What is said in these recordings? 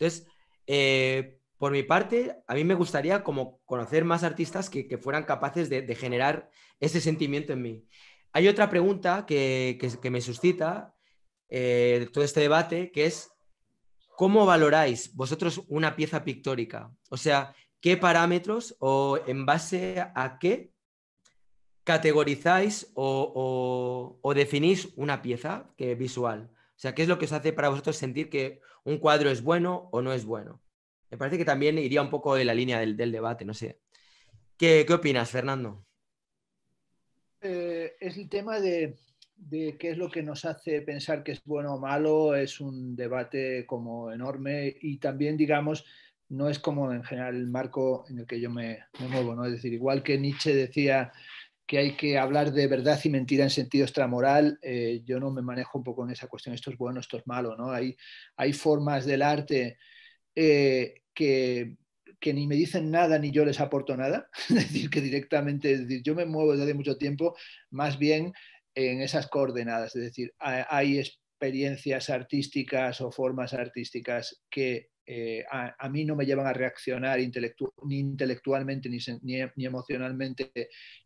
Entonces, eh, por mi parte, a mí me gustaría como conocer más artistas que, fueran capaces de, generar ese sentimiento en mí. Hay otra pregunta que, me suscita eh, todo este debate, que es, ¿cómo valoráis vosotros una pieza pictórica? O sea, ¿qué parámetros o en base a qué categorizáis o, definís una pieza que visual? O sea, ¿qué es lo que os hace para vosotros sentir que un cuadro es bueno o no es bueno. Me parece que también iría un poco de la línea del, debate, no sé. ¿Qué, opinas, Fernando? Eh, es el tema de, de, qué es lo que nos hace pensar que es bueno o malo, es un debate como enorme y también, digamos, no es como en general el marco en el que yo me, me muevo, ¿no? Es decir, igual que Nietzsche decía que hay que hablar de verdad y mentira en sentido extramoral, eh, yo no me manejo un poco en esa cuestión, esto es bueno, esto es malo, ¿no? Hay, hay formas del arte eh, que, que, ni me dicen nada ni yo les aporto nada, es decir, que directamente, yo me muevo desde hace mucho tiempo, más bien en esas coordenadas, es decir, hay, experiencias artísticas o formas artísticas que eh, a, mí no me llevan a reaccionar ni intelectualmente, ni, emocionalmente,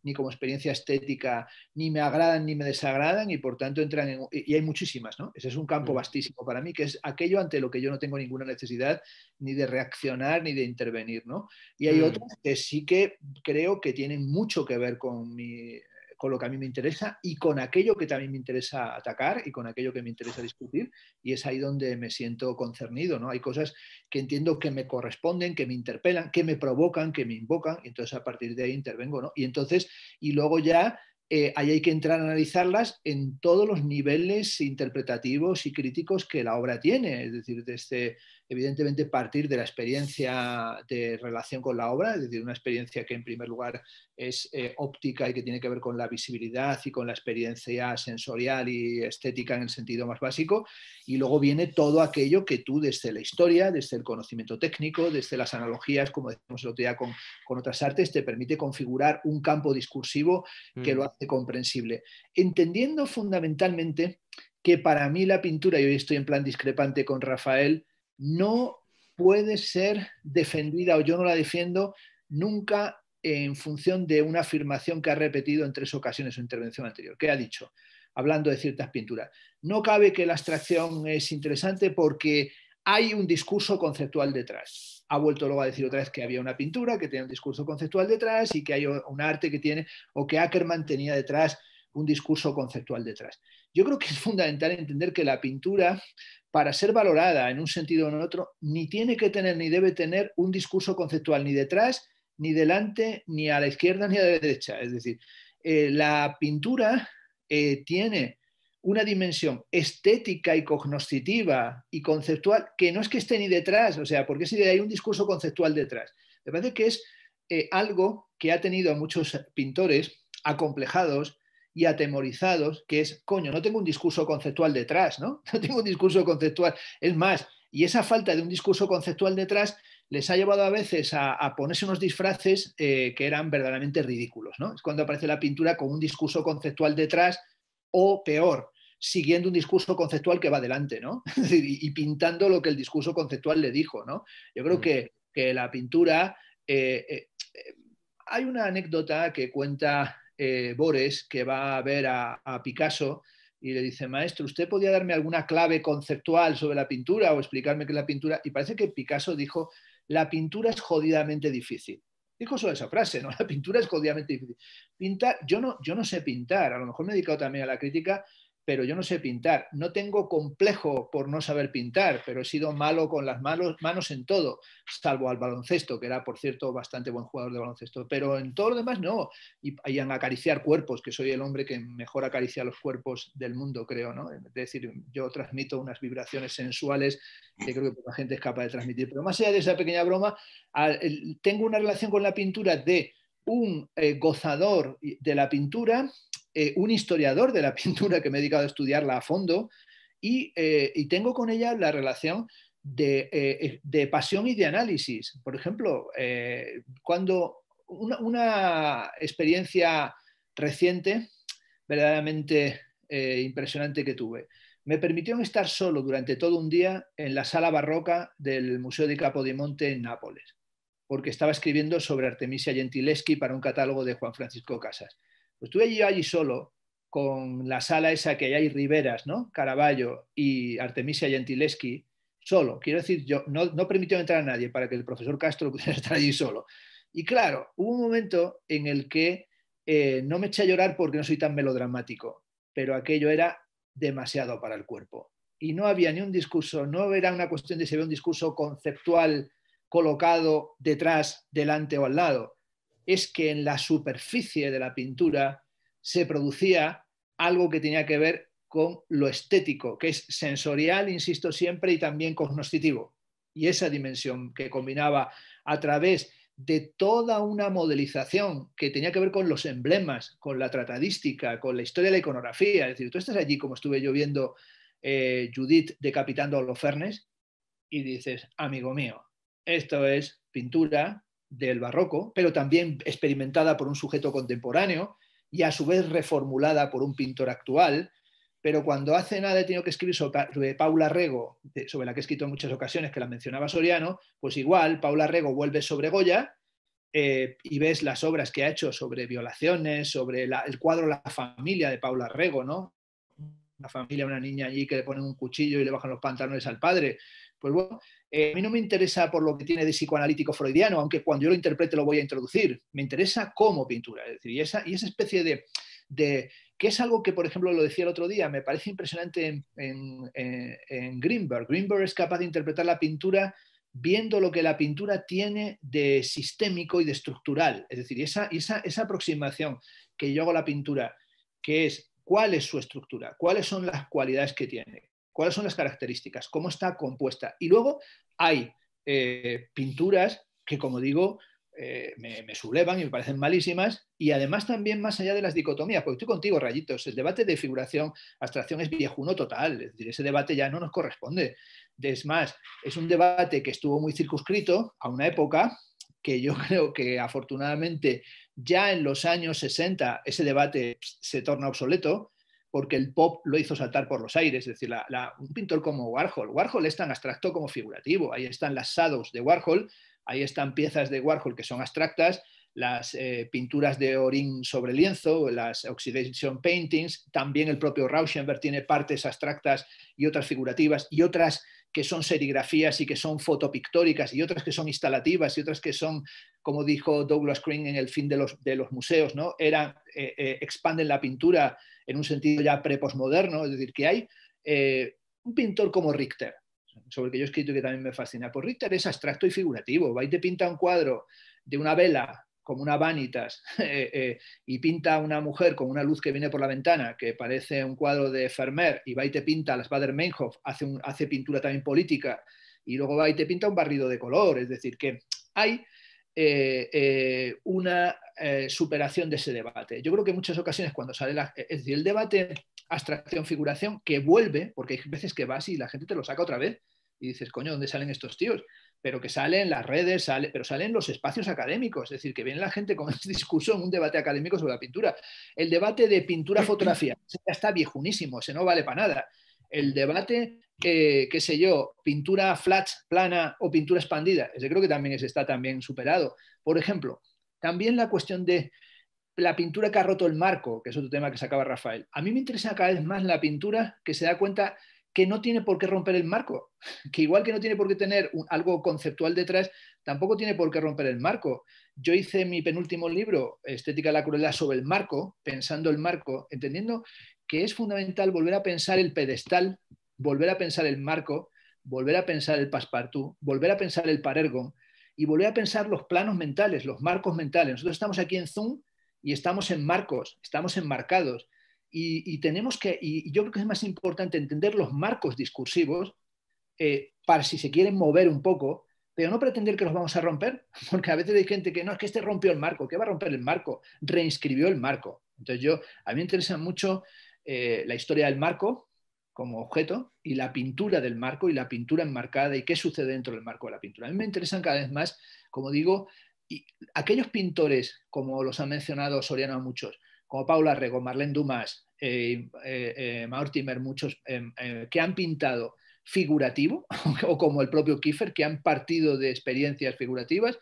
ni como experiencia estética, ni me agradan ni me desagradan y por tanto entran en... Y hay muchísimas, ¿no? Ese es un campo mm. vastísimo para mí, que es aquello ante lo que yo no tengo ninguna necesidad ni de reaccionar ni de intervenir, ¿no? Y hay otros mm. otras que sí que creo que tienen mucho que ver con mi con lo que a mí me interesa y con aquello que también me interesa atacar y con aquello que me interesa discutir. Y es ahí donde me siento concernido, ¿no? Hay cosas que entiendo que me corresponden, que me interpelan, que me provocan, que me invocan, y entonces a partir de ahí intervengo, Y entonces, y luego ya eh, ahí hay que entrar a analizarlas en todos los niveles interpretativos y críticos que la obra tiene, es decir, desde evidentemente partir de la experiencia de relación con la obra, es decir, una experiencia que en primer lugar es eh, óptica y que tiene que ver con la visibilidad y con la experiencia sensorial y estética en el sentido más básico, y luego viene todo aquello que tú desde la historia, desde el conocimiento técnico, desde las analogías, como decimos el otro día con, otras artes, te permite configurar un campo discursivo que mm. lo hace comprensible, entendiendo fundamentalmente que para mí la pintura, y hoy estoy en plan discrepante con Rafael, no puede ser defendida o yo no la defiendo nunca en función de una afirmación que ha repetido en tres ocasiones en su intervención anterior. ¿Qué ha dicho? Hablando de ciertas pinturas. No cabe que la abstracción es interesante porque hay un discurso conceptual detrás. Ha vuelto luego a decir otra vez que había una pintura que tenía un discurso conceptual detrás y que hay un arte que tiene, o que Ackerman tenía detrás un discurso conceptual detrás. Yo creo que es fundamental entender que la pintura, para ser valorada en un sentido o en otro, ni tiene que tener ni debe tener un discurso conceptual ni detrás, ni delante, ni a la izquierda, ni a la derecha. Es decir, eh, la pintura eh, tiene una dimensión estética y cognoscitiva y conceptual que no es que esté ni detrás, o sea, porque si hay un discurso conceptual detrás. Me parece que es eh, algo que ha tenido a muchos pintores acomplejados, y atemorizados, que es, coño, no tengo un discurso conceptual detrás, ¿no? No tengo un discurso conceptual. Es más, y esa falta de un discurso conceptual detrás les ha llevado a veces a, ponerse unos disfraces eh, que eran verdaderamente ridículos, ¿no? Es cuando aparece la pintura con un discurso conceptual detrás o peor, siguiendo un discurso conceptual que va adelante, ¿no? y, pintando lo que el discurso conceptual le dijo, ¿no? Yo creo mm. que, la pintura... Eh, eh, hay una anécdota que cuenta eh, Bores que va a ver a, Picasso y le dice, maestro, ¿usted podía darme alguna clave conceptual sobre la pintura o explicarme qué es la pintura? Y parece que Picasso dijo, la pintura es jodidamente difícil. Dijo solo esa frase, ¿no? La pintura es jodidamente difícil. Pintar, yo no, yo no sé pintar, a lo mejor me he dedicado también a la crítica, pero yo no sé pintar. No tengo complejo por no saber pintar, pero he sido malo con las manos, en todo, salvo al baloncesto, que era, por cierto, bastante buen jugador de baloncesto, pero en todo lo demás no. Y, hayan en acariciar cuerpos, que soy el hombre que mejor acaricia los cuerpos del mundo, creo, ¿no? Es decir, yo transmito unas vibraciones sensuales que creo que la gente es capaz de transmitir. Pero más allá de esa pequeña broma, tengo una relación con la pintura de un eh, gozador de la pintura eh, un historiador de la pintura que me he dedicado a estudiarla a fondo y, eh, tengo con ella la relación eh, de, pasión y de análisis. Por ejemplo, cuando una, una, experiencia reciente, verdaderamente impresionante que tuve, me permitió estar solo durante todo un día en la sala barroca del Museo de Capodimonte en Nápoles, porque estaba escribiendo sobre Artemisia Gentileschi para un catálogo de Juan Francisco Casas pues estuve yo allí solo con la sala esa que hay Riveras, ¿no? Caravaggio y Artemisia Gentileschi, solo. Quiero decir, yo no, permitió entrar a nadie para que el profesor Castro pudiera estar allí solo. Y claro, hubo un momento en el que eh, no me eché a llorar porque no soy tan melodramático, pero aquello era demasiado para el cuerpo. Y no había ni un discurso, no era una cuestión de si había un discurso conceptual colocado detrás, delante o al lado es que en la superficie de la pintura se producía algo que tenía que ver con lo estético, que es sensorial, insisto siempre, y también cognoscitivo. Y esa dimensión que combinaba a través de toda una modelización que tenía que ver con los emblemas, con la tratadística, con la historia de la iconografía. Es decir, tú estás allí como estuve yo viendo eh, Judith decapitando a Holofernes y dices, amigo mío, esto es pintura del barroco, pero también experimentada por un sujeto contemporáneo y a su vez reformulada por un pintor actual. Pero cuando hace nada he tenido que escribir sobre Paula Rego, sobre la que he escrito en muchas ocasiones, que la mencionaba Soriano, pues igual Paula Rego vuelve sobre Goya eh, y ves las obras que ha hecho sobre violaciones, sobre el cuadro La familia de Paula Rego, ¿no? Una familia, una niña allí que le ponen un cuchillo y le bajan los pantalones al padre. Pues bueno, eh, a mí no me interesa por lo que tiene de psicoanalítico freudiano, aunque cuando yo lo interprete lo voy a introducir. Me interesa como pintura. Es decir, y esa, especie de, que es algo que, por ejemplo, lo decía el otro día, me parece impresionante eh, en, Greenberg. Greenberg es capaz de interpretar la pintura viendo lo que la pintura tiene de sistémico y de estructural. Es decir, esa, aproximación que yo hago a la pintura, que es cuál es su estructura, cuáles son las cualidades que tiene, cuáles son las características, cómo está compuesta. Y luego hay eh, pinturas que, como digo, eh, me, sublevan y me parecen malísimas, y además también más allá de las dicotomías, porque estoy contigo, Rayitos, el debate de figuración, abstracción es viejuno total, es decir, ese debate ya no nos corresponde. Es más, es un debate que estuvo muy circunscrito a una época que yo creo que afortunadamente ya en los años 60 ese debate se torna obsoleto, porque el pop lo hizo saltar por los aires. Es decir, un pintor como Warhol. Warhol es tan abstracto como figurativo. Ahí están las shadows de Warhol, ahí están piezas de Warhol que son abstractas, las eh, pinturas de Orin sobre lienzo, las oxidation paintings, también el propio Rauschenberg tiene partes abstractas y otras figurativas y otras que son serigrafías y que son fotopictóricas y otras que son instalativas y otras que son, como dijo Douglas Green en el fin de los, de los museos, ¿no? Era, eh, eh, expanden la pintura, en un sentido ya preposmoderno, es decir, que hay eh, un pintor como Richter, sobre el que yo he escrito y que también me fascina. Pues Richter es abstracto y figurativo, va y te pinta un cuadro de una vela como una vanitas eh, eh, y pinta a una mujer con una luz que viene por la ventana, que parece un cuadro de Fermer y va y te pinta a las bader meinhof hace, hace pintura también política, y luego va y te pinta un barrido de color, es decir, que hay una eh, superación de ese debate. Yo creo que en muchas ocasiones cuando sale la, es el debate abstracción-figuración que vuelve, porque hay veces que vas y la gente te lo saca otra vez y dices, coño, ¿dónde salen estos tíos? Pero que salen las redes, pero salen los espacios académicos, es decir, que viene la gente con ese discurso en un debate académico sobre la pintura. El debate de pintura-fotografía ya está viejunísimo, se no vale para nada. El debate eh, qué sé yo, pintura flat, plana o pintura expandida. Ese creo que también está también superado. Por ejemplo, también la cuestión de la pintura que ha roto el marco, que es otro tema que sacaba Rafael. A mí me interesa cada vez más la pintura que se da cuenta que no tiene por qué romper el marco, que igual que no tiene por qué tener algo conceptual detrás, tampoco tiene por qué romper el marco. Yo hice mi penúltimo libro, Estética de la Crueldad, sobre el marco, pensando el marco, entendiendo que es fundamental volver a pensar el pedestal, volver a pensar el marco, volver a pensar el passepartout, volver a pensar el parergon, y volver a pensar los planos mentales, los marcos mentales. Nosotros estamos aquí en Zoom y estamos en marcos, estamos enmarcados. Y, tenemos que, y, yo creo que es más importante entender los marcos discursivos eh, para si se quieren mover un poco, pero no pretender que los vamos a romper, porque a veces hay gente que no, es que este rompió el marco, ¿qué va a romper el marco? Reinscribió el marco. Entonces yo, a mí me interesa mucho eh, la historia del marco, como objeto y la pintura del marco y la pintura enmarcada y qué sucede dentro del marco de la pintura. A mí me interesan cada vez más, como digo, y aquellos pintores, como los ha mencionado Soriano muchos, como Paula Rego, Marlene Dumas, eh, eh, eh muchos, eh, eh, que han pintado figurativo, o como el propio Kiefer, que han partido de experiencias figurativas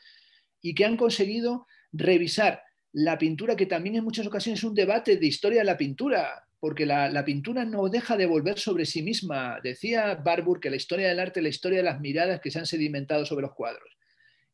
y que han conseguido revisar la pintura, que también en muchas ocasiones es un debate de historia de la pintura porque la, pintura no deja de volver sobre sí misma. Decía Barbour que la historia del arte es la historia de las miradas que se han sedimentado sobre los cuadros.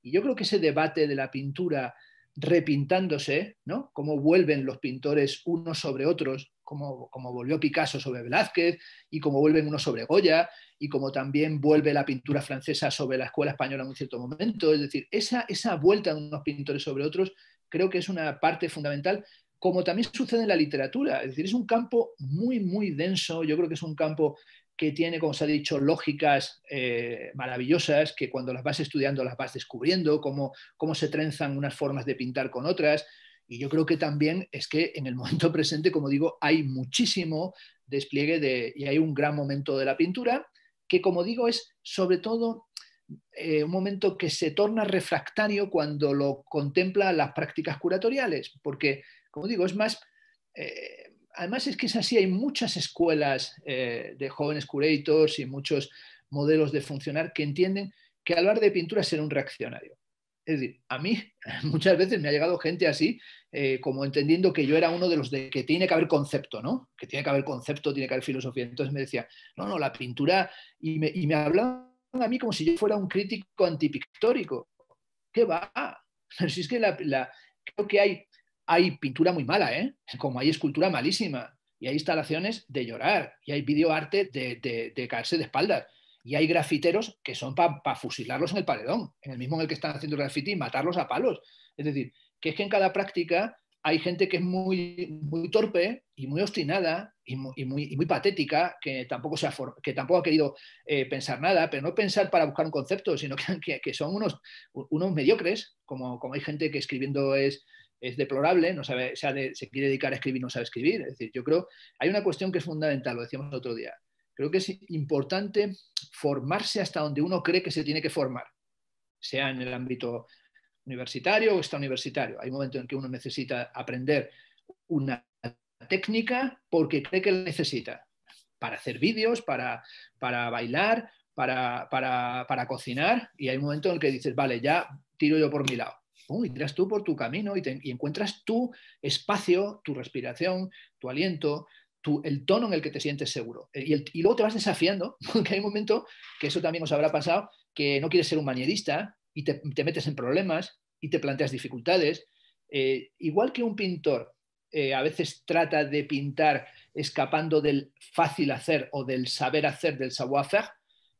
Y yo creo que ese debate de la pintura repintándose, ¿no? Cómo vuelven los pintores unos sobre otros, como, como volvió Picasso sobre Velázquez y cómo vuelven unos sobre Goya y como también vuelve la pintura francesa sobre la escuela española en un cierto momento. Es decir, esa, esa vuelta de unos pintores sobre otros creo que es una parte fundamental como también sucede en la literatura. Es decir, es un campo muy, muy denso. Yo creo que es un campo que tiene, como se ha dicho, lógicas eh, maravillosas, que cuando las vas estudiando las vas descubriendo, cómo, cómo se trenzan unas formas de pintar con otras. Y yo creo que también es que en el momento presente, como digo, hay muchísimo despliegue de, y hay un gran momento de la pintura, que como digo es sobre todo eh, un momento que se torna refractario cuando lo contempla las prácticas curatoriales, porque, como digo, es más... Eh, además es que es así, hay muchas escuelas eh, de jóvenes curators y muchos modelos de funcionar que entienden que hablar de pintura es ser un reaccionario. Es decir, a mí muchas veces me ha llegado gente así, como entendiendo que yo era uno de los de que tiene que haber concepto, ¿no? Que tiene que haber concepto, tiene que haber filosofía. Entonces me decía, no, no, la pintura, y me, y me hablaba a mí como si yo fuera un crítico antipictórico. ¿Qué va? es que la, creo que hay, hay pintura muy mala, ¿eh? como hay escultura malísima, y hay instalaciones de llorar, y hay videoarte de, de, de caerse de espaldas, y hay grafiteros que son para fusilarlos en el paredón, en el mismo en el que están haciendo graffiti y matarlos a palos. Es decir, que es que en cada práctica hay gente que es muy, muy torpe y muy obstinada y muy, muy, patética, que tampoco, ha que tampoco ha querido eh, pensar nada, pero no pensar para buscar un concepto, sino que, son unos, unos mediocres, como, como hay gente que escribiendo es, es deplorable, no sabe, se, quiere dedicar a escribir, no sabe escribir. Es decir, yo creo, hay una cuestión que es fundamental, lo decíamos el otro día. Creo que es importante formarse hasta donde uno cree que se tiene que formar, sea en el ámbito universitario o universitario. Hay momentos en que uno necesita aprender una técnica porque cree que la necesita para hacer vídeos, para, para bailar, para, para, para, cocinar. Y hay un momento en que dices, vale, ya tiro yo por mi lado. y tiras tú por tu camino y, encuentras tu espacio, tu respiración, tu aliento, tu, el tono en el que te sientes seguro. Eh, y, luego te vas desafiando, porque hay un momento que eso también os habrá pasado, que no quieres ser un manierista, y te, metes en problemas y te planteas dificultades. Eh, igual que un pintor eh, a veces trata de pintar escapando del fácil hacer o del saber hacer, del savoir-faire,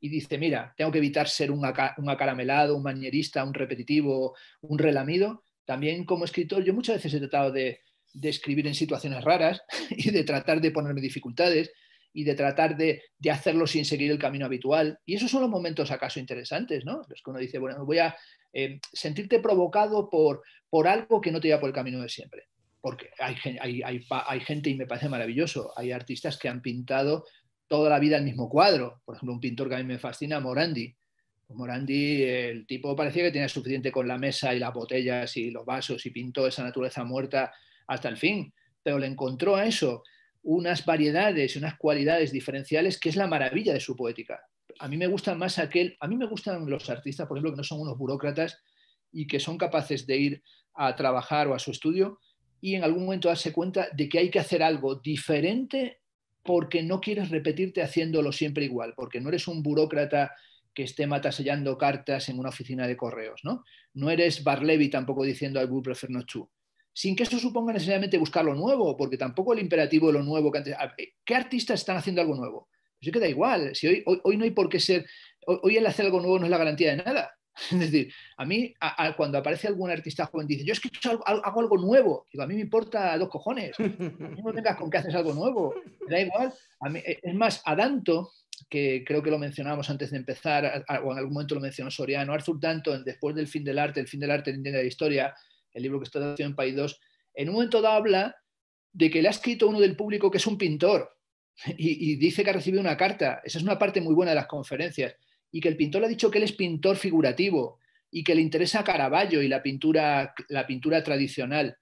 y dice, mira, tengo que evitar ser un, acaramelado, un manierista, un repetitivo, un relamido. También como escritor, yo muchas veces he tratado de escribir en situaciones raras y de tratar de ponerme dificultades y de tratar de, hacerlo sin seguir el camino habitual. Y esos son los momentos acaso interesantes, ¿no? Los que uno dice, bueno, voy a eh, sentirte provocado por, por algo que no te lleva por el camino de siempre. Porque hay, hay, hay gente, y me parece maravilloso, hay artistas que han pintado toda la vida el mismo cuadro. Por ejemplo, un pintor que a mí me fascina, Morandi. Morandi, el tipo parecía que tenía suficiente con la mesa y las botellas y los vasos y pintó esa naturaleza muerta hasta el fin, pero le encontró a eso unas variedades, unas cualidades diferenciales que es la maravilla de su poética. A mí me gustan más aquel, a mí me gustan los artistas, por ejemplo, que no son unos burócratas y que son capaces de ir a trabajar o a su estudio y en algún momento darse cuenta de que hay que hacer algo diferente porque no quieres repetirte haciéndolo siempre igual, porque no eres un burócrata que esté matasellando cartas en una oficina de correos, ¿no? No eres Barlevi tampoco diciendo I would prefer not to sin que eso suponga necesariamente buscar lo nuevo, porque tampoco el imperativo de lo nuevo que antes... ¿Qué artistas están haciendo algo nuevo? Pues es que da igual, si hoy, hoy, no hay por qué ser, hoy, el hacer algo nuevo no es la garantía de nada. Es decir, a mí cuando aparece algún artista joven dice, yo es que hago, algo nuevo, digo, a mí me importa dos cojones, no tengas con que haces algo nuevo, da igual. Eh, es más, adanto que creo que lo mencionábamos antes de empezar, o en algún momento lo mencionó Soriano, Arthur Danto, después del fin del arte, el fin del arte en de la historia, el libro que está haciendo en País 2, en un momento dado habla de que le ha escrito uno del público que es un pintor y, dice que ha recibido una carta. Esa es una parte muy buena de las conferencias. Y que el pintor le ha dicho que él es pintor figurativo y que le interesa Caravaggio y la pintura, la pintura tradicional.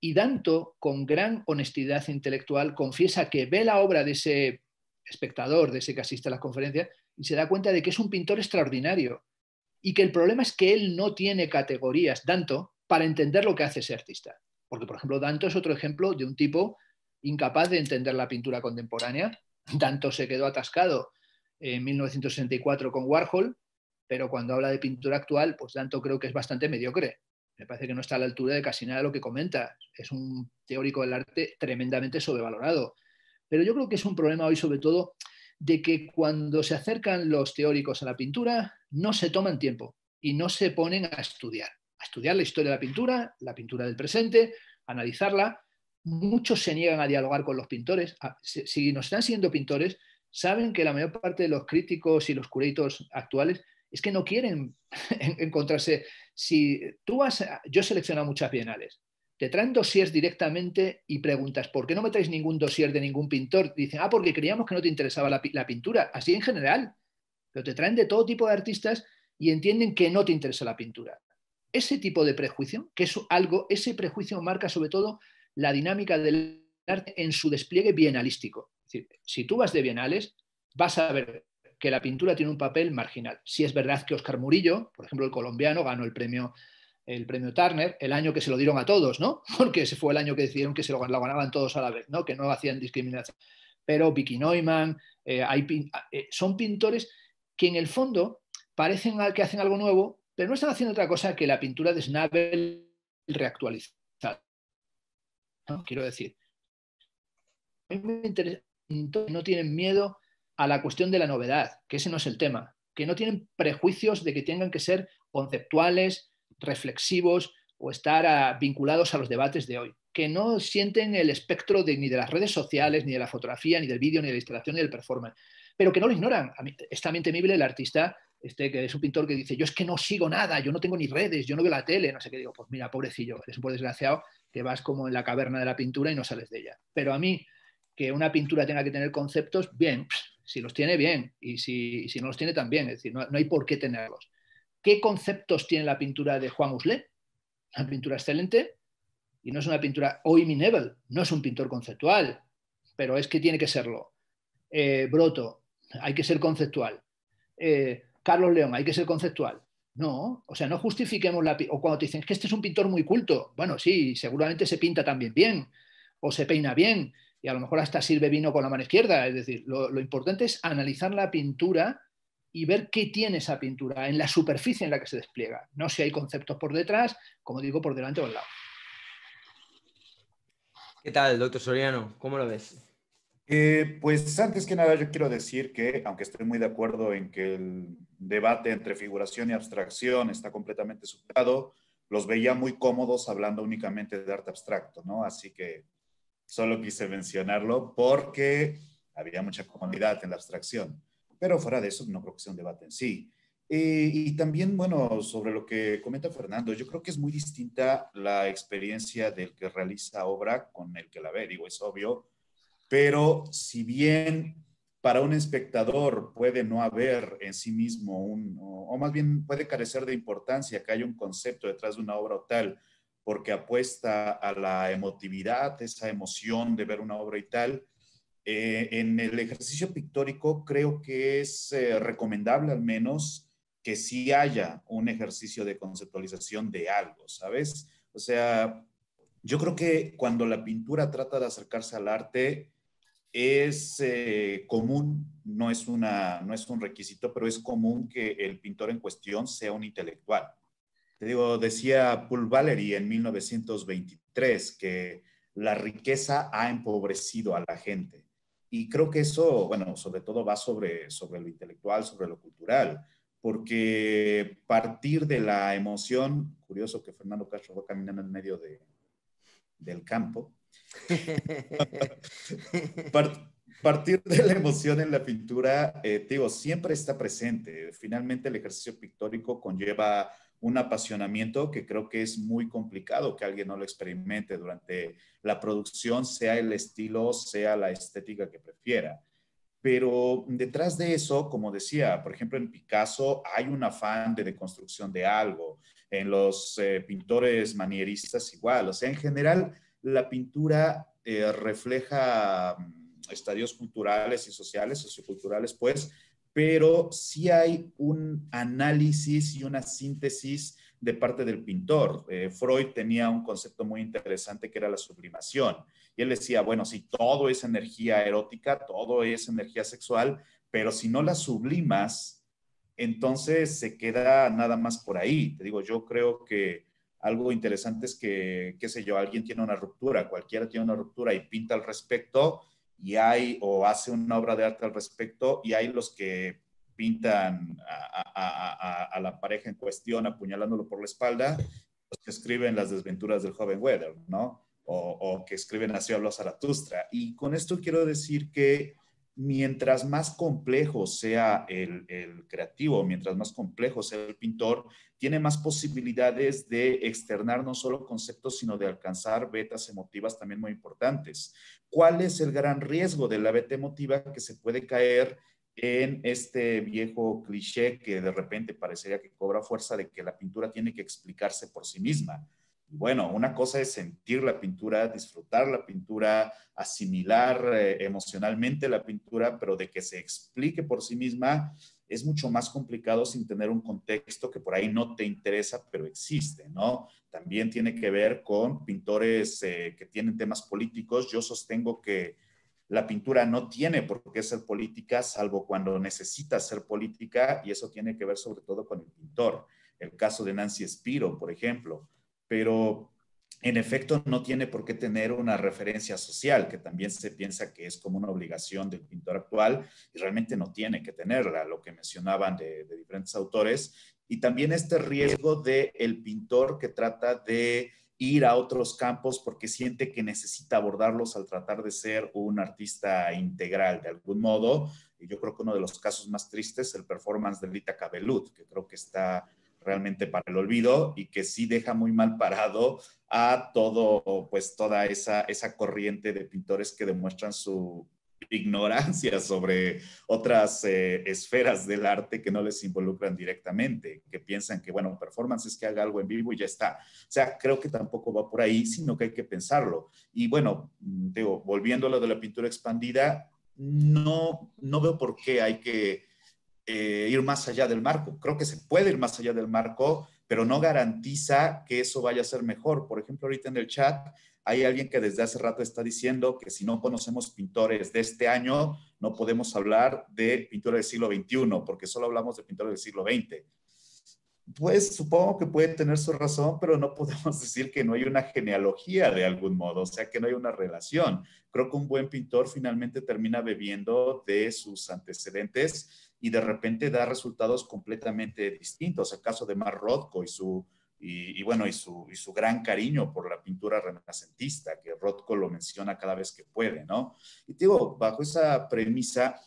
Y Danto, con gran honestidad intelectual, confiesa que ve la obra de ese espectador, de ese que asiste a las conferencias, y se da cuenta de que es un pintor extraordinario y que el problema es que él no tiene categorías. Danto para entender lo que hace ese artista. Porque, por ejemplo, Danto es otro ejemplo de un tipo incapaz de entender la pintura contemporánea. Danto se quedó atascado en 1964 con Warhol, pero cuando habla de pintura actual, pues Danto creo que es bastante mediocre. Me parece que no está a la altura de casi nada de lo que comenta. Es un teórico del arte tremendamente sobrevalorado. Pero yo creo que es un problema hoy sobre todo de que cuando se acercan los teóricos a la pintura no se toman tiempo y no se ponen a estudiar estudiar la historia de la pintura, la pintura del presente, analizarla. Muchos se niegan a dialogar con los pintores. Ah, si nos están siendo pintores, saben que la mayor parte de los críticos y los curadores actuales es que no quieren encontrarse. Si tú vas, yo he seleccionado muchas bienales, te traen dosieres directamente y preguntas, ¿por qué no me traes ningún dosier de ningún pintor? Dicen, ah, porque creíamos que no te interesaba la pintura, así en general. Pero te traen de todo tipo de artistas y entienden que no te interesa la pintura ese tipo de prejuicio, que es algo, ese prejuicio marca sobre todo la dinámica del arte en su despliegue bienalístico. si tú vas de bienales, vas a ver que la pintura tiene un papel marginal. Si es verdad que Oscar Murillo, por ejemplo, el colombiano, ganó el premio, el premio Turner el año que se lo dieron a todos, ¿no? Porque ese fue el año que decidieron que se lo, ganaban todos a la vez, ¿no? Que no hacían discriminación. Pero Vicky Neumann, eh, eh, son pintores que en el fondo parecen que hacen algo nuevo, pero no están haciendo otra cosa que la pintura de Snabel reactualizada. Quiero decir, no tienen miedo a la cuestión de la novedad, que ese no es el tema, que no tienen prejuicios de que tengan que ser conceptuales, reflexivos o estar vinculados a los debates de hoy, que no sienten el espectro ni de las redes sociales, ni de la fotografía, ni del vídeo, ni de la instalación, ni del performance, pero que no lo ignoran. A mí, es también temible el artista este, que es un pintor que dice, yo es que no sigo nada, yo no tengo ni redes, yo no veo la tele, no sé qué, digo, pues mira, pobrecillo, eres un pobre desgraciado que vas como en la caverna de la pintura y no sales de ella. Pero a mí, que una pintura tenga que tener conceptos, bien, si los tiene, bien, y si, no los tiene, también, es decir, no, hay por qué tenerlos. ¿Qué conceptos tiene la pintura de Juan Uslé Una pintura excelente, y no es una pintura, hoy Minevel, no es un pintor conceptual, pero es que tiene que serlo. Eh, Broto, hay que ser conceptual. Eh, Carlos León, hay que ser conceptual. No, o sea, no justifiquemos la... O cuando te dicen que este es un pintor muy culto, bueno, sí, seguramente se pinta también bien, o se peina bien, y a lo mejor hasta sirve vino con la mano izquierda. Es decir, lo, lo importante es analizar la pintura y ver qué tiene esa pintura en la superficie en la que se despliega, no si hay conceptos por detrás, como digo, por delante o al lado. ¿Qué tal, doctor Soriano? ¿Cómo lo ves? Eh, pues antes que nada yo quiero decir que, aunque estoy muy de acuerdo en que el debate entre figuración y abstracción está completamente superado, los veía muy cómodos hablando únicamente de arte abstracto, ¿no? Así que solo quise mencionarlo porque había mucha comodidad en la abstracción. Pero fuera de eso, no creo que sea un debate en sí. Eh, y también, bueno, sobre lo que comenta Fernando, yo creo que es muy distinta la experiencia del que realiza obra con el que la ve. Digo, es obvio, pero si bien para un espectador puede no haber en sí mismo un, o más bien puede carecer de importancia que haya un concepto detrás de una obra o tal, porque apuesta a la emotividad, esa emoción de ver una obra y tal. Eh, en el ejercicio pictórico creo que es eh, recomendable al menos que sí haya un ejercicio de conceptualización de algo, ¿sabes? O sea, yo creo que cuando la pintura trata de acercarse al arte, es eh, común, no es, una, no es un requisito, pero es común que el pintor en cuestión sea un intelectual. Te digo, decía Paul Valery en 1923 que la riqueza ha empobrecido a la gente. Y creo que eso, bueno, sobre todo va sobre, sobre lo intelectual, sobre lo cultural, porque partir de la emoción, curioso que Fernando Castro va caminando en medio del campo, partir de la emoción en la pintura, eh, digo, siempre está presente. Finalmente el ejercicio pictórico conlleva un apasionamiento que creo que es muy complicado que alguien no lo experimente durante la producción, sea el estilo, sea la estética que prefiera. Pero detrás de eso, como decía, por ejemplo, en Picasso hay un afán de deconstrucción de algo, en los eh, pintores manieristas igual, o sea, en general la pintura eh, refleja mm, estadios culturales y sociales, socioculturales, pues, pero sí hay un análisis y una síntesis de parte del pintor. Eh, Freud tenía un concepto muy interesante que era la sublimación. Y él decía, bueno, si todo es energía erótica, todo es energía sexual, pero si no la sublimas, entonces se queda nada más por ahí. Te digo, yo creo que algo interesante es que, qué sé yo, alguien tiene una ruptura, cualquiera tiene una ruptura y pinta al respecto y hay o hace una obra de arte al respecto y hay los que pintan a, la pareja en cuestión apuñalándolo por la espalda, los que escriben las desventuras del joven Weather, ¿no? O, o que escriben así habló Zaratustra. Y con esto quiero decir que mientras más complejo sea el, creativo, mientras más complejo sea el pintor, tiene más posibilidades de externar no solo conceptos, sino de alcanzar vetas emotivas también muy importantes. ¿Cuál es el gran riesgo de la beta emotiva que se puede caer en este viejo cliché que de repente parecería que cobra fuerza de que la pintura tiene que explicarse por sí misma? Bueno, una cosa es sentir la pintura, disfrutar la pintura, asimilar eh, emocionalmente la pintura, pero de que se explique por sí misma es mucho más complicado sin tener un contexto que por ahí no te interesa, pero existe, ¿no? También tiene que ver con pintores eh, que tienen temas políticos. Yo sostengo que la pintura no tiene por qué ser política, salvo cuando necesita ser política, y eso tiene que ver sobre todo con el pintor. El caso de Nancy Spiro, por ejemplo pero en efecto no tiene por qué tener una referencia social, que también se piensa que es como una obligación del pintor actual, y realmente no tiene que tenerla, lo que mencionaban de, diferentes autores, y también este riesgo del el pintor que trata de ir a otros campos porque siente que necesita abordarlos al tratar de ser un artista integral de algún modo. Y yo creo que uno de los casos más tristes es el performance de Lita Cabellut, que creo que está realmente para el olvido y que sí deja muy mal parado a todo, pues toda esa, esa corriente de pintores que demuestran su ignorancia sobre otras eh, esferas del arte que no les involucran directamente, que piensan que, bueno, performance es que haga algo en vivo y ya está. O sea, creo que tampoco va por ahí, sino que hay que pensarlo. Y bueno, digo, volviendo a lo de la pintura expandida, no, no veo por qué hay que eh, ir más allá del marco. Creo que se puede ir más allá del marco, pero no garantiza que eso vaya a ser mejor. Por ejemplo, ahorita en el chat hay alguien que desde hace rato está diciendo que si no conocemos pintores de este año, no podemos hablar de pintura del siglo XXI, porque solo hablamos de pintores del siglo XX. Pues supongo que puede tener su razón, pero no podemos decir que no hay una genealogía de algún modo, o sea, que no hay una relación. Creo que un buen pintor finalmente termina bebiendo de sus antecedentes y de repente da resultados completamente distintos. El caso de Mar Rothko y su, y, bueno, y su, y su, gran cariño por la pintura renacentista, que Rothko lo menciona cada vez que puede, ¿no? Y digo, bajo esa premisa,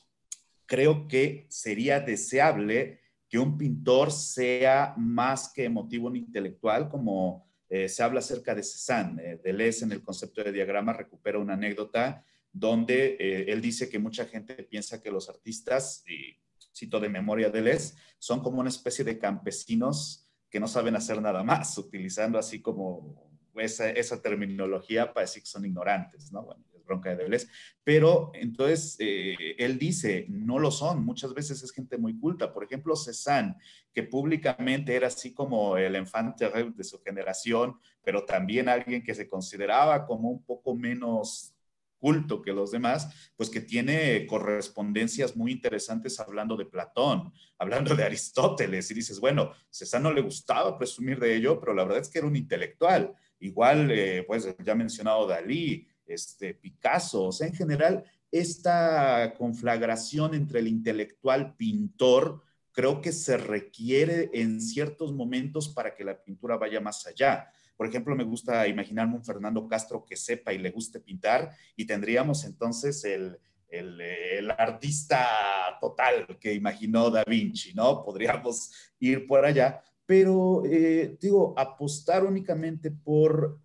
creo que sería deseable que un pintor sea más que emotivo un intelectual, como eh, se habla acerca de Cézanne. Eh, de Deleuze en el concepto de diagrama recupera una anécdota donde eh, él dice que mucha gente piensa que los artistas, y cito de memoria de les son como una especie de campesinos que no saben hacer nada más, utilizando así como esa, esa terminología para decir que son ignorantes, ¿no? Bueno, es bronca de Deleuze. Pero entonces eh, él dice, no lo son, muchas veces es gente muy culta. Por ejemplo, César que públicamente era así como el infante de su generación, pero también alguien que se consideraba como un poco menos culto que los demás, pues que tiene correspondencias muy interesantes hablando de Platón, hablando de Aristóteles, y dices, bueno, César no le gustaba presumir de ello, pero la verdad es que era un intelectual. Igual, eh, pues ya mencionado Dalí, este, Picasso, o sea, en general, esta conflagración entre el intelectual pintor, creo que se requiere en ciertos momentos para que la pintura vaya más allá. Por ejemplo, me gusta imaginarme un Fernando Castro que sepa y le guste pintar y tendríamos entonces el, eh, artista total que imaginó Da Vinci, ¿no? Podríamos ir por allá, pero eh, digo, apostar únicamente por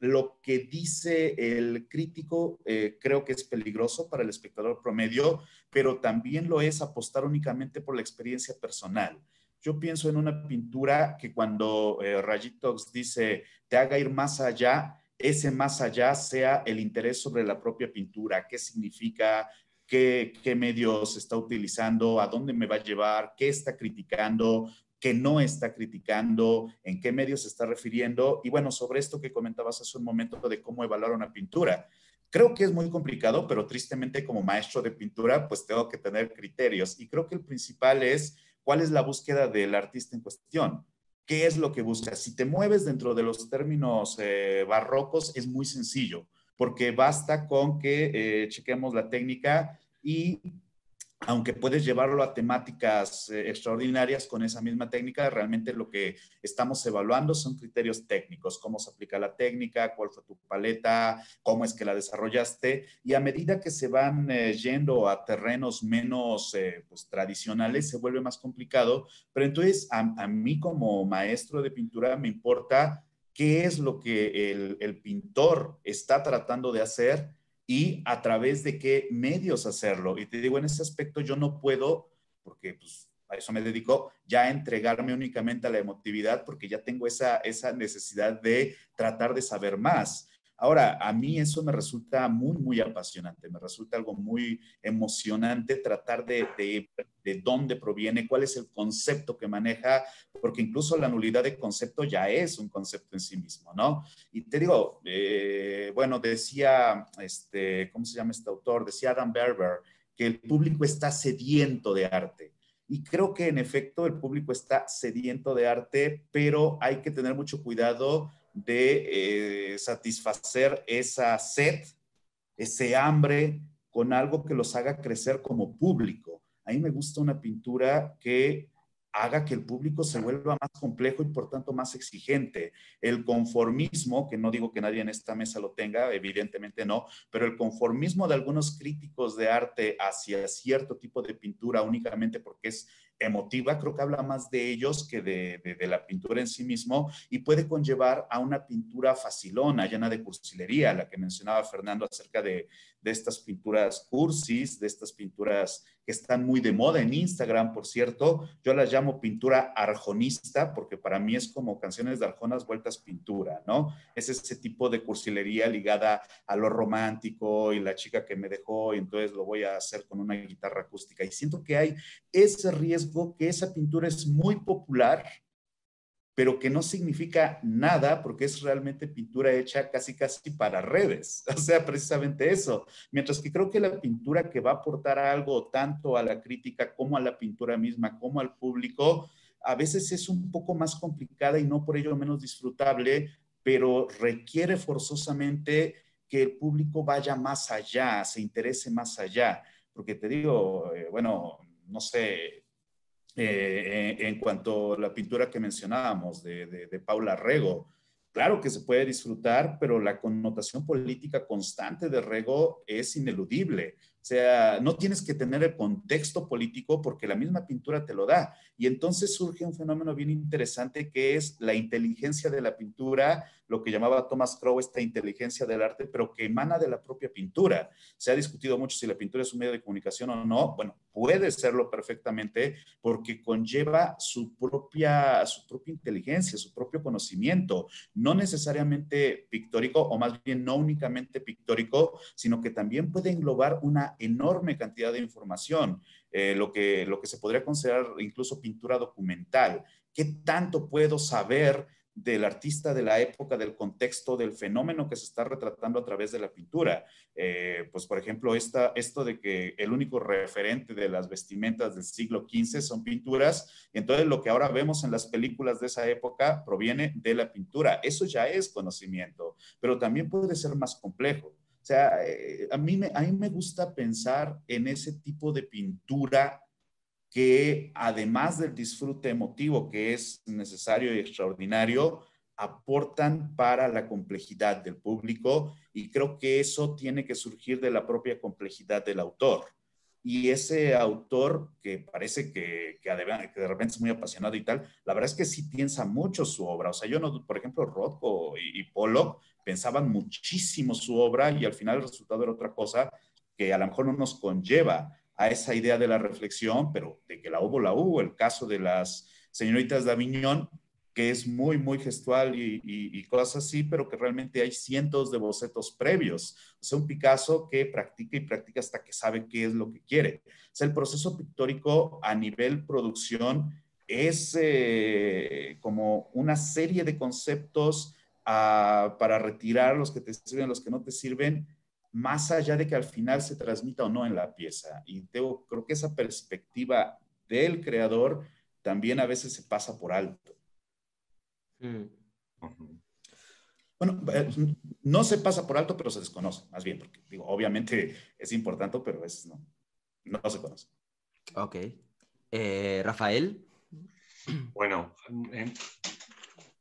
lo que dice el crítico eh, creo que es peligroso para el espectador promedio, pero también lo es apostar únicamente por la experiencia personal yo pienso en una pintura que cuando eh, Rayitox dice, te haga ir más allá, ese más allá sea el interés sobre la propia pintura, qué significa, qué, medios está utilizando, a dónde me va a llevar, qué está criticando, qué no está criticando, en qué medios se está refiriendo. Y bueno, sobre esto que comentabas hace un momento de cómo evaluar una pintura. Creo que es muy complicado, pero tristemente como maestro de pintura, pues tengo que tener criterios. Y creo que el principal es cuál es la búsqueda del artista en cuestión, qué es lo que busca. Si te mueves dentro de los términos eh, barrocos, es muy sencillo, porque basta con que eh, chequemos la técnica y aunque puedes llevarlo a temáticas eh, extraordinarias con esa misma técnica, realmente lo que estamos evaluando son criterios técnicos, cómo se aplica la técnica, cuál fue tu paleta, cómo es que la desarrollaste, y a medida que se van eh, yendo a terrenos menos eh, pues, tradicionales, se vuelve más complicado, pero entonces a, mí como maestro de pintura me importa qué es lo que el pintor está tratando de hacer y a través de qué medios hacerlo. Y te digo, en ese aspecto yo no puedo, porque pues, a eso me dedico, ya entregarme únicamente a la emotividad porque ya tengo esa, esa necesidad de tratar de saber más. Ahora, a mí eso me resulta muy, muy apasionante, me resulta algo muy emocionante tratar de, de, dónde proviene, cuál es el concepto que maneja, porque incluso la nulidad de concepto ya es un concepto en sí mismo, ¿no? Y te digo, eh, bueno, decía, este, ¿cómo se llama este autor? Decía Adam Berber que el público está sediento de arte. Y creo que en efecto el público está sediento de arte, pero hay que tener mucho cuidado de eh, satisfacer esa sed, ese hambre, con algo que los haga crecer como público. A mí me gusta una pintura que haga que el público se vuelva más complejo y por tanto más exigente. El conformismo, que no digo que nadie en esta mesa lo tenga, evidentemente no, pero el conformismo de algunos críticos de arte hacia cierto tipo de pintura únicamente porque es emotiva, creo que habla más de ellos que de, de, la pintura en sí mismo y puede conllevar a una pintura facilona, llena de cursilería, la que mencionaba Fernando acerca de, de estas pinturas cursis, de estas pinturas que están muy de moda en Instagram, por cierto. Yo las llamo pintura arjonista porque para mí es como canciones de arjonas vueltas pintura, ¿no? Es ese tipo de cursilería ligada a lo romántico y la chica que me dejó y entonces lo voy a hacer con una guitarra acústica. Y siento que hay ese riesgo que esa pintura es muy popular pero que no significa nada porque es realmente pintura hecha casi casi para redes. O sea, precisamente eso. Mientras que creo que la pintura que va a aportar algo tanto a la crítica como a la pintura misma, como al público, a veces es un poco más complicada y no por ello menos disfrutable, pero requiere forzosamente que el público vaya más allá, se interese más allá. Porque te digo, eh, bueno, no sé, eh, en, cuanto a la pintura que mencionábamos de, Paula Rego, claro que se puede disfrutar, pero la connotación política constante de Rego es ineludible. O sea, no tienes que tener el contexto político porque la misma pintura te lo da. Y entonces surge un fenómeno bien interesante que es la inteligencia de la pintura, lo que llamaba Thomas Crowe esta inteligencia del arte, pero que emana de la propia pintura. Se ha discutido mucho si la pintura es un medio de comunicación o no. Bueno, puede serlo perfectamente porque conlleva su propia, su propia inteligencia, su propio conocimiento, no necesariamente pictórico o más bien no únicamente pictórico, sino que también puede englobar una enorme cantidad de información, eh, lo, que, lo que se podría considerar incluso pintura documental. ¿Qué tanto puedo saber del artista de la época, del contexto, del fenómeno que se está retratando a través de la pintura. Eh, pues, por ejemplo, esta, esto de que el único referente de las vestimentas del siglo XV son pinturas, entonces lo que ahora vemos en las películas de esa época proviene de la pintura. Eso ya es conocimiento, pero también puede ser más complejo. O sea, eh, a mí, me, a mí me gusta pensar en ese tipo de pintura que además del disfrute emotivo que es necesario y extraordinario, aportan para la complejidad del público y creo que eso tiene que surgir de la propia complejidad del autor y ese autor que parece que, de repente es muy apasionado y tal, la verdad es que sí piensa mucho su obra. O sea, yo no, por ejemplo, Rothko y, y Pollock pensaban muchísimo su obra y al final el resultado era otra cosa que a lo mejor no nos conlleva a esa idea de la reflexión, pero de que la hubo, la hubo. El caso de las señoritas de Aviñón, que es muy, muy gestual y, cosas así, pero que realmente hay cientos de bocetos previos. O sea, un Picasso que practica y practica hasta que sabe qué es lo que quiere. O sea, el proceso pictórico a nivel producción es eh, como una serie de conceptos ah, para retirar los que te sirven, los que no te sirven, más allá de que al final se transmita o no en la pieza. Y creo que esa perspectiva del creador también a veces se pasa por alto. Mm. Bueno, eh, no se pasa por alto, pero se desconoce, más bien, porque digo, obviamente es importante, pero a veces no, no se conoce. Ok. Eh, Rafael. Bueno, eh,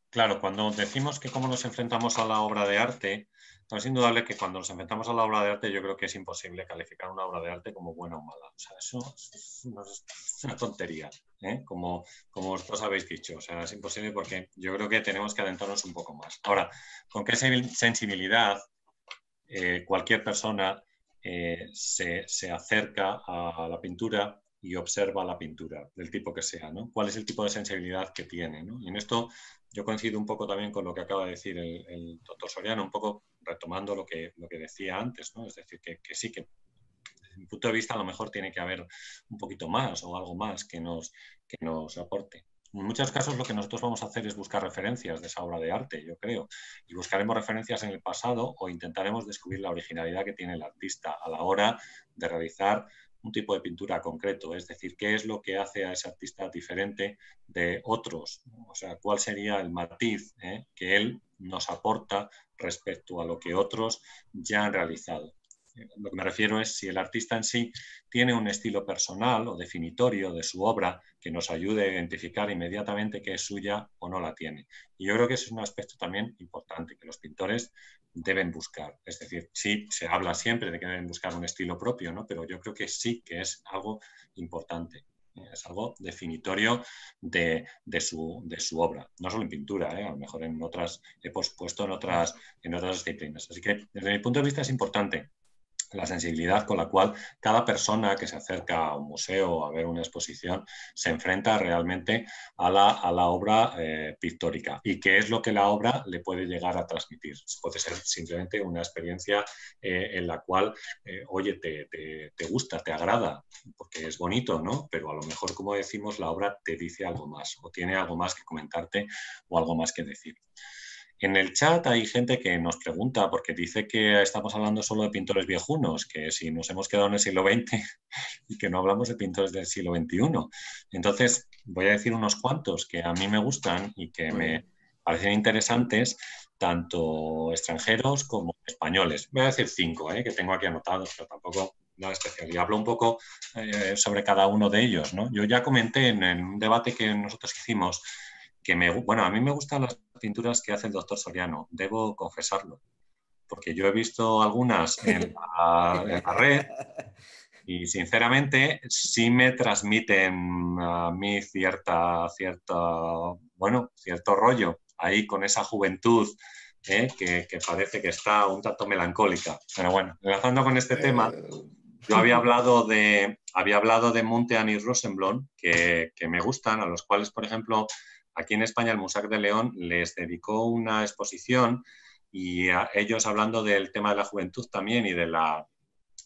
claro, cuando decimos que cómo nos enfrentamos a la obra de arte, es indudable que cuando nos enfrentamos a la obra de arte, yo creo que es imposible calificar una obra de arte como buena o mala. O sea, eso es una tontería, ¿eh? como, como vosotros habéis dicho. O sea, es imposible porque yo creo que tenemos que adentrarnos un poco más. Ahora, ¿con qué sensibilidad eh, cualquier persona eh, se, acerca a la pintura y observa la pintura, del tipo que sea? ¿no? ¿Cuál es el tipo de sensibilidad que tiene? en esto yo coincido un poco también con lo que acaba de decir el doctor Soriano, un poco retomando lo que, lo que decía antes, ¿no? es decir, que, sí, que desde mi punto de vista a lo mejor tiene que haber un poquito más o algo más que nos, nos aporte. En muchos casos lo que nosotros vamos a hacer es buscar referencias de esa obra de arte, yo creo, y buscaremos referencias en el pasado o intentaremos descubrir la originalidad que tiene el artista a la hora de realizar un tipo de pintura concreto, es decir, qué es lo que hace a ese artista diferente de otros, o sea, cuál sería el matiz eh, que él nos aporta respecto a lo que otros ya han realizado. Eh, lo que me refiero es si el artista en sí tiene un estilo personal o definitorio de su obra que nos ayude a identificar inmediatamente que es suya o no la tiene. Y yo creo que ese es un aspecto también importante que los pintores deben buscar. Es decir, sí, se habla siempre de que deben buscar un estilo propio, ¿no? pero yo creo que sí que es algo importante es algo definitorio de, de, su, obra, no solo en pintura, ¿eh? a lo mejor en otras, he pospuesto en otras, en otras disciplinas. Así que desde mi punto de vista es importante la sensibilidad con la cual cada persona que se acerca a un museo o a ver una exposición se enfrenta realmente a la, obra eh, pictórica y qué es lo que la obra le puede llegar a transmitir. Puede ser simplemente una experiencia eh, en la cual, eh, oye, te, te, gusta, te agrada, porque es bonito, ¿no? Pero a lo mejor, como decimos, la obra te dice algo más o tiene algo más que comentarte o algo más que decir. En el chat hay gente que nos pregunta, porque dice que estamos hablando solo de pintores viejunos, que si nos hemos quedado en el siglo XX y que no hablamos de pintores del siglo XXI. Entonces, voy a decir unos cuantos que a mí me gustan y que me parecen interesantes, tanto extranjeros como españoles. Voy a decir cinco, ¿eh? que tengo aquí anotados, pero tampoco nada especial. Y Hablo un poco eh, sobre cada uno de ellos. Yo ya comenté en un debate que nosotros hicimos bueno, a mí me gustan las pinturas que hace el doctor Soriano, debo confesarlo, porque yo he visto algunas en la, red y sinceramente sí me transmiten ah, a mí cierta, cierta, bueno, cierto rollo ahí con esa juventud ¿eh? que, parece que está un tanto melancólica. Pero bueno, enlazando con este tema, eh, yo había hablado de, había hablado de y Rosenblum, que me gustan, a los cuales, por ejemplo, aquí en España el Musac de León les dedicó una exposición y ellos hablando del tema de la juventud también y de la,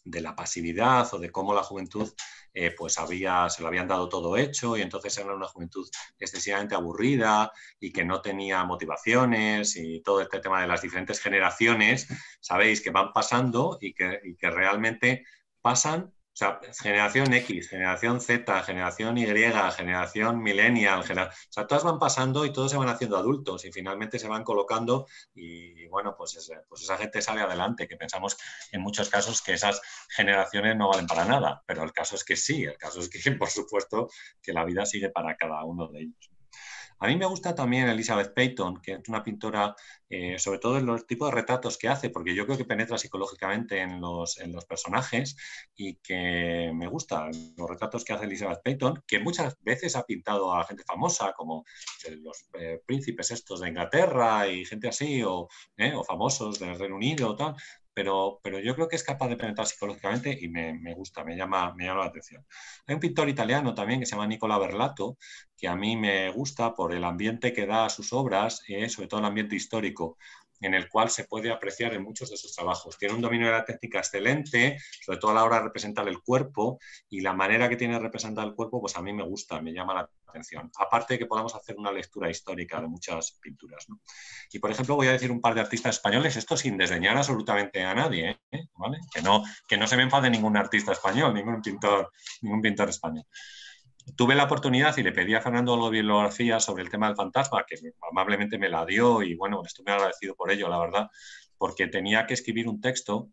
de la pasividad o de cómo la juventud eh, pues había, se lo habían dado todo hecho y entonces era una juventud excesivamente aburrida y que no tenía motivaciones y todo este tema de las diferentes generaciones, sabéis, que van pasando y que realmente pasan o sea, generación X, generación Z, generación Y, generación millennial, o sea, todas van pasando y todos se van haciendo adultos y finalmente se van colocando y, bueno, pues, pues esa gente sale adelante, que pensamos en muchos casos que esas generaciones no valen para nada, pero el caso es que sí, el caso es que, por supuesto, que la vida sigue para cada uno de ellos. A mí me gusta también Elizabeth Payton, que es una pintora, eh, sobre todo en los tipos de retratos que hace, porque yo creo que penetra psicológicamente en los, personajes y que me gustan los retratos que hace Elizabeth Payton, que muchas veces ha pintado a gente famosa, como eh, los eh, príncipes estos de Inglaterra y gente así, o, o famosos del Reino Unido, o tal, pero, yo creo que es capaz de penetrar psicológicamente y me, gusta, me llama, me llama la atención. Hay un pintor italiano también que se llama Nicola Berlato, que a mí me gusta por el ambiente que da a sus obras, eh, sobre todo el ambiente histórico en el cual se puede apreciar en muchos de sus trabajos. Tiene un dominio de la técnica excelente, sobre todo a la hora de representar el cuerpo y la manera que tiene de representar el cuerpo, pues a mí me gusta, me llama la atención. Aparte de que podamos hacer una lectura histórica de muchas pinturas. Y por ejemplo voy a decir un par de artistas españoles, esto sin desdeñar absolutamente a nadie, ¿eh? que, no, que no se me enfade ningún artista español, ningún pintor, ningún pintor español tuve la oportunidad y le pedí a Fernando la bibliografía sobre el tema del fantasma, que amablemente me la dio y bueno, muy agradecido por ello, la verdad, porque tenía que escribir un texto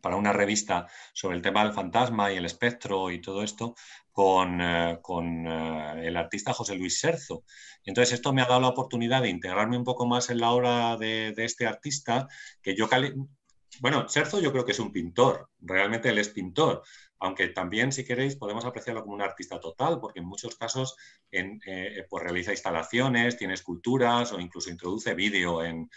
para una revista sobre el tema del fantasma y el espectro y todo esto con, eh, eh, el artista José Luis Serzo. Entonces esto me ha dado la oportunidad de integrarme un poco más en la obra de, este artista que yo... bueno, Serzo yo creo que es un pintor, realmente él es pintor, aunque también, si queréis, podemos apreciarlo como un artista total, porque en muchos casos eh, eh, pues realiza instalaciones, tiene esculturas o incluso introduce vídeo en,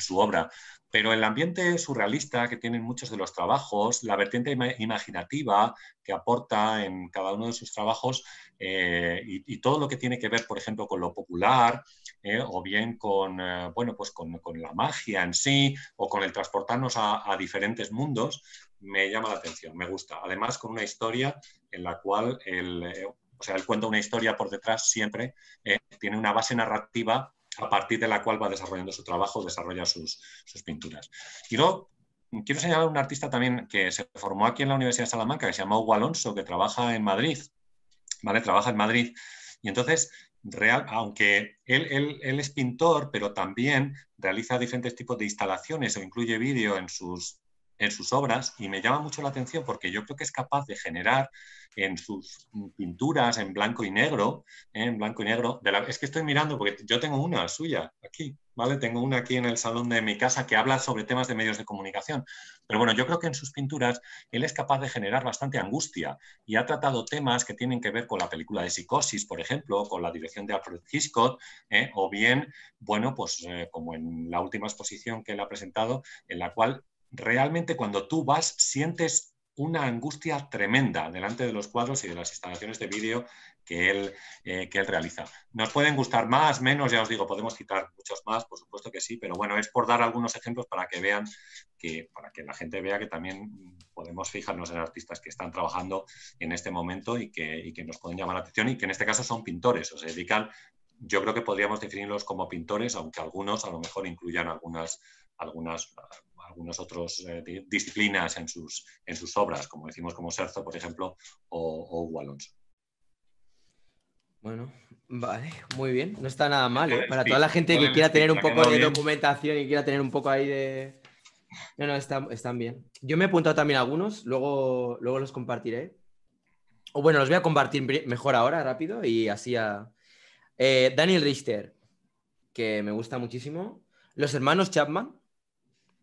su obra. Pero el ambiente surrealista que tienen muchos de los trabajos, la vertiente imaginativa que aporta en cada uno de sus trabajos eh, y, todo lo que tiene que ver, por ejemplo, con lo popular o bien con, bueno, pues con, la magia en sí o con el transportarnos a diferentes mundos, me llama la atención, me gusta. Además, con una historia en la cual el, eh, o sea, él cuenta una historia por detrás siempre, eh, tiene una base narrativa a partir de la cual va desarrollando su trabajo, desarrolla sus, pinturas. Y luego quiero señalar un artista también que se formó aquí en la Universidad de Salamanca, que se llama Hugo Alonso, que trabaja en Madrid, ¿vale? Trabaja en Madrid. Y entonces Real, aunque él, es pintor, pero también realiza diferentes tipos de instalaciones o incluye vídeo en sus en sus obras y me llama mucho la atención porque yo creo que es capaz de generar en sus pinturas en blanco y negro, ¿eh? en blanco y negro, de la... es que estoy mirando porque yo tengo una suya aquí, ¿vale? Tengo una aquí en el salón de mi casa que habla sobre temas de medios de comunicación, pero bueno, yo creo que en sus pinturas él es capaz de generar bastante angustia y ha tratado temas que tienen que ver con la película de Psicosis, por ejemplo, con la dirección de Alfred Hitchcock, ¿eh? o bien, bueno, pues eh, como en la última exposición que él ha presentado, en la cual realmente cuando tú vas sientes una angustia tremenda delante de los cuadros y de las instalaciones de vídeo que él, eh, él realiza. Nos pueden gustar más, menos, ya os digo, podemos citar muchos más, por supuesto que sí, pero bueno, es por dar algunos ejemplos para que vean, que, para que la gente vea que también podemos fijarnos en artistas que están trabajando en este momento y que, nos pueden llamar la atención y que en este caso son pintores o se dedican, yo creo que podríamos definirlos como pintores, aunque algunos a lo mejor incluyan algunas algunas otras eh, disciplinas en sus, en sus obras, como decimos como Serzo, por ejemplo, o, Hugo Alonso. Bueno, vale, muy bien. No está nada mal, ¿eh? Para toda la gente que quiera tener un poco de documentación y quiera tener un poco ahí de... No, no, están, bien. Yo me he apuntado también algunos, luego, luego los compartiré. O bueno, los voy a compartir mejor ahora, rápido, y así a... Eh, Daniel Richter, que me gusta muchísimo. Los hermanos Chapman,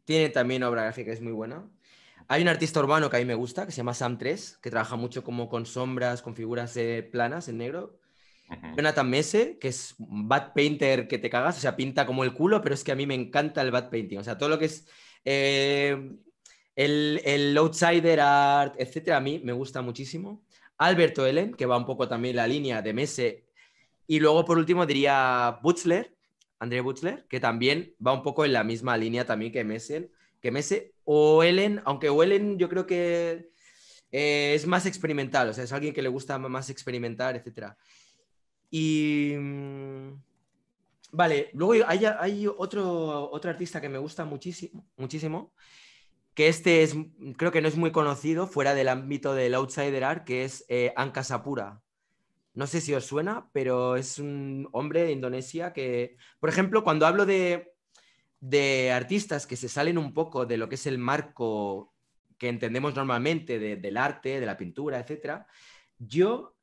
tiene también obra gráfica que es muy buena. Hay un artista urbano que a mí me gusta, que se llama Sam 3, que trabaja mucho como con sombras, con figuras eh, planas en negro. Jonathan que es un bad painter que te cagas, o sea, pinta como el culo, pero es que a mí me encanta el bad painting. O sea, todo lo que es eh, el, outsider art, etcétera, a mí me gusta muchísimo. Alberto Ellen, que va un poco también la línea de Mese. Y luego, por último, diría Butzler, André Butler, que también va un poco en la misma línea también que Messi, que o Ellen, aunque Ellen yo creo que eh, es más experimental, o sea, es alguien que le gusta más experimentar, etc. Y mm, vale, luego hay, otro, otro, artista que me gusta muchísimo, muchísimo, que este es, creo que no es muy conocido fuera del ámbito del outsider art, que es eh, Anka Sapura. No sé si os suena, pero es un hombre de Indonesia que, por ejemplo, cuando hablo de, artistas que se salen un poco de lo que es el marco que entendemos normalmente del arte, de la pintura, etc., yo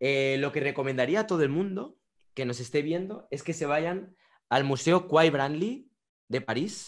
eh, lo que recomendaría a todo el mundo que nos esté viendo es que se vayan al Museo Quai Branly de París,